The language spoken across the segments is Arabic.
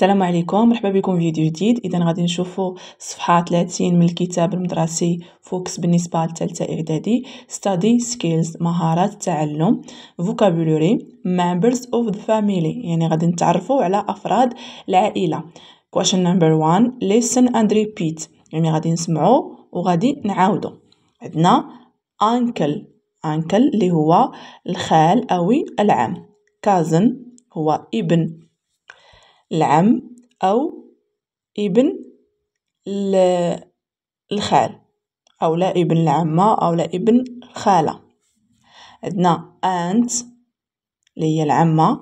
السلام عليكم مرحبا بكم في فيديو جديد اذا غادي نشوفوا صفحه 30 من الكتاب المدرسي فوكس بالنسبه للثالثه اعدادي ستادي سكيلز مهارات التعلم فوكابولوري ممبرز اوف ذا فاميلي يعني غادي نتعرفوا على افراد العائله كويشن نمبر 1 ليسن اند ريبيت يعني غادي نسمعوا وغادي نعاودوا عندنا انكل انكل اللي هو الخال او العم كازن هو ابن العم أو ابن الخال أو لا ابن العمة أو لا ابن الخالة عندنا aunt اللي هي العمة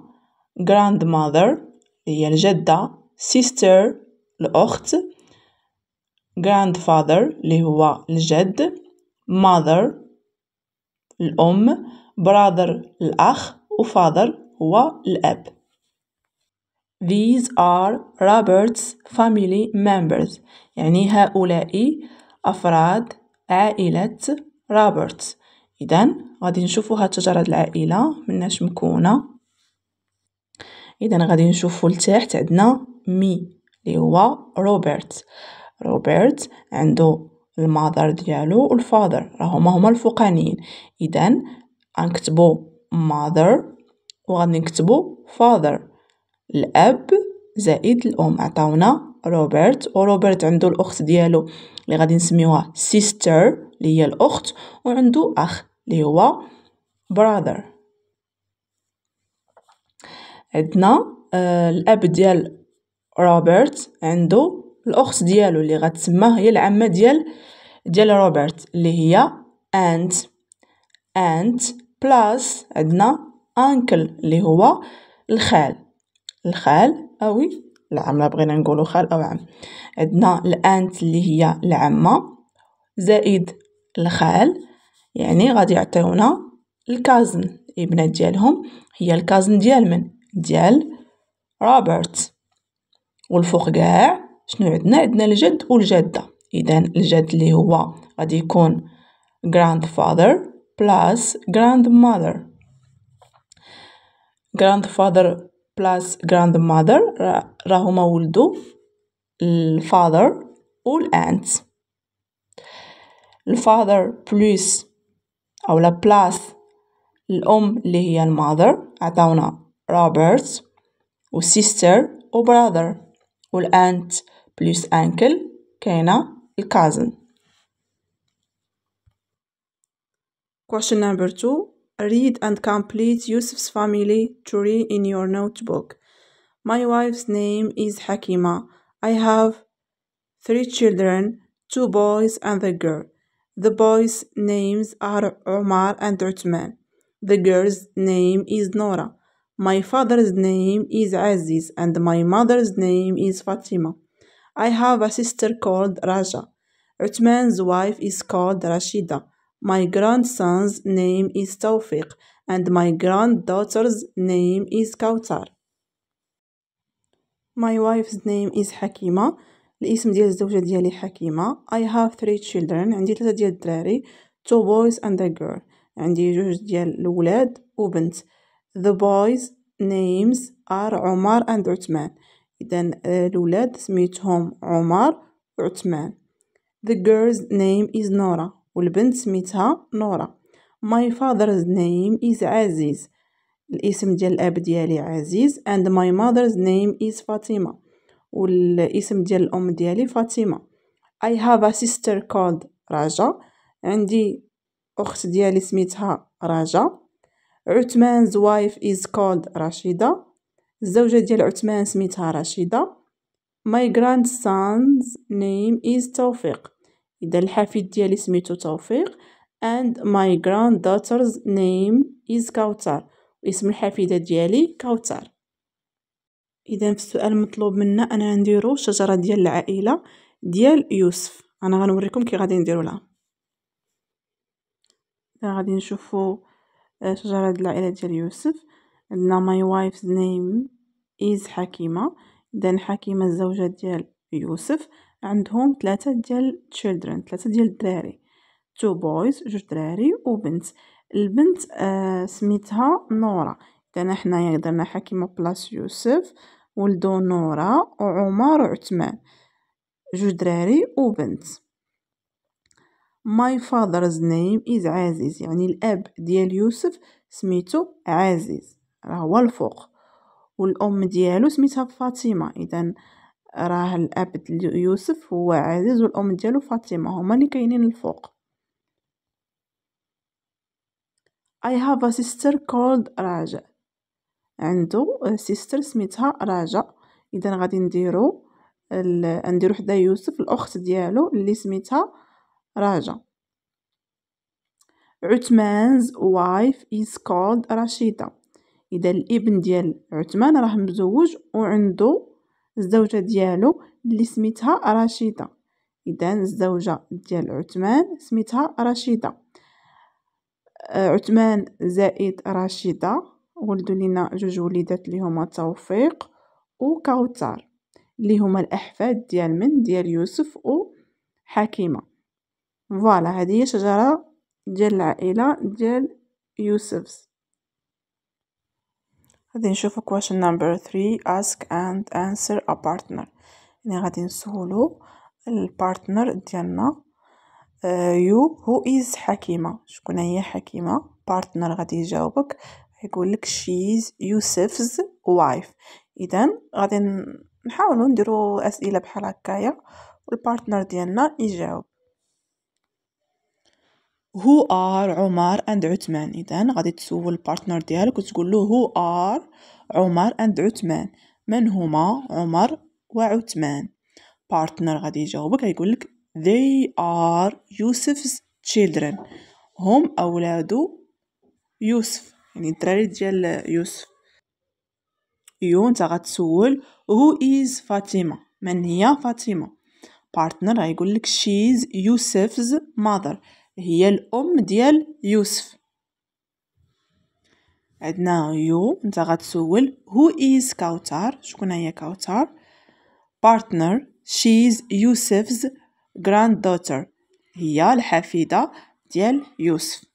grandmother اللي هي الجدة sister الأخت grandfather اللي هو الجد mother الأم brother الأخ وfather هو الأب These are Robert's family members يعني هؤلاء أفراد عائلة روبرت إذن غادي نشوفو هاد شجرة العائلة مناش مكونة إذن غادي نشوفو لتحت عندنا مي اللي هو روبرت روبرت عنده المادر ديالو والفادر راهما هما الفوقانيين إذا غنكتبو مادر وغادي نكتبو فادر الأب زائد الأم عطاونا روبرت وروبرت عنده الأخت ديالو اللي غادي نسميوها سيستر اللي هي الأخت وعنده أخ اللي هو براذر عندنا آه، الأب ديال روبرت عنده الأخت ديالو اللي غتسمى هي العمة ديال ديال روبرت اللي هي أنت أنت بلاس عندنا أنكل اللي هو الخال الخال أوي آه العم بغينا نقولو خال أو آه، عم عندنا الأنت اللي هي العمة زائد الخال يعني غادي يعطيونا الكازن البنات ديالهم هي الكازن ديال من ديال روبرت والفوق كاع شنو عندنا عندنا الجد والجده اذا الجد اللي هو غادي يكون جراند plus جراند فادر بلاس جراند مادر راهما ولدو الفادر و الأنت الfather بلوس أولا بلاس الأم اللي هي المادر عطاونا روبرت و sister و brother و الأنت بلوس أنكل كاينة الكازن question number two Read and complete Yusuf's family tree in your notebook. My wife's name is Hakima. I have three children, two boys and a girl. The boys' names are Omar and Uthman. The girl's name is Nora. My father's name is Aziz and my mother's name is Fatima. I have a sister called Raja. Uthman's wife is called Rashida. My grandson's name is Tawfiq and my granddaughter's name is Kautar. My wife's name is Hakima. الاسم ديال الزوجة ديالي حكيمة. I have three children. عندي ثلاثة ديال الدراري. Two boys and a girl. عندي جوج ديال الولاد وبنت. The boys names are عمر and عثمان. إذا الولاد سميتهم عمر وعثمان. The girl's name is Nora. والبنت سميتها نورا ماي فادرز نيم از عزيز الاسم ديال الاب ديالي عزيز اند ماي مادرز نيم از فاطمة والاسم ديال الام ديالي فاطمة اي هاف ا سيستر كولد رجا عندي اخت ديالي سميتها رجا عثمان's wife is called رشيدة الزوجة ديال عثمان سميتها رشيدة my grandson's name is توفيق إذا الحفيد ديالي سميتو توفيق and my granddaughter's name is كوثر واسم الحفيدة ديالي كوثر إذا في السؤال مطلوب منا أنا نديرو شجرة ديال العائلة ديال يوسف أنا غنوريكم كي غادي نديرو لها غادي نشوفو آه، شجرة ديال العائلة ديال يوسف عندنا my wife's name is حكيمة إذا حكيمة الزوجة ديال يوسف عندهم ثلاثة ديال children ثلاثة ديال الدراري two boys جوج دراري وبنت البنت آه سميتها نورا إذن حنايا درنا حكيمة بلاص يوسف ولدو نورا وعمر وعثمان جوج دراري وبنت my father's name is عزيز يعني الاب ديال يوسف سميتو عزيز راه هو الفوق والام ديالو سميتها فاطمه اذا راه الأب يوسف هو عزيز والأم ديالو فاطمة هما اللي كاينين الفوق I have a sister called راجا عنده سيستر سميتها راجا إذا غادي نديرو نديرو حدا يوسف الأخت ديالو اللي سميتها راجا عثمان's wife is called رشيدة إذا الابن ديال عثمان راه مزوج وعنده الزوجة ديالو اللي سميتها رشيدة إذا الزوجة ديال عثمان سميتها رشيدة آه، عثمان زائد رشيدة ولدو لينا جوج وليدات اللي هما توفيق وكوثر اللي هما الأحفاد ديال من ديال يوسف وحكيمة فوالا هذه هي شجرة ديال العائلة ديال يوسف غادي نشوفو question number three ask and answer a partner يعني غادي نسولو البارتنر ديالنا آه, you هو is حكيمة شكون هي حكيمة بارتنر غادي يجاوبك يقولك she is Yusuf's wife إذا غادي نحاولو نديرو أسئلة بحال هكايا والبارتنر ديالنا يجاوب. هو ار عمر اند عثمان إذا غادي تسول البارتنر ديالك وتقول له هو ار عمر اند عثمان من هما عمر وعثمان بارتنر غادي يجاوبك غيقول لك they are يوسف's children هم أولاد يوسف يعني الدراري ديال يوسف يو نتا غتسول هو از فاطمة من هي فاطمة بارتنر غيقول لك she is ماذر هي الأم ديال يوسف عندنا يو نتا غتسول هو از كاوتار شكون هي بارتنر شي از يوسفز جراند دوتر هي الحفيدة ديال يوسف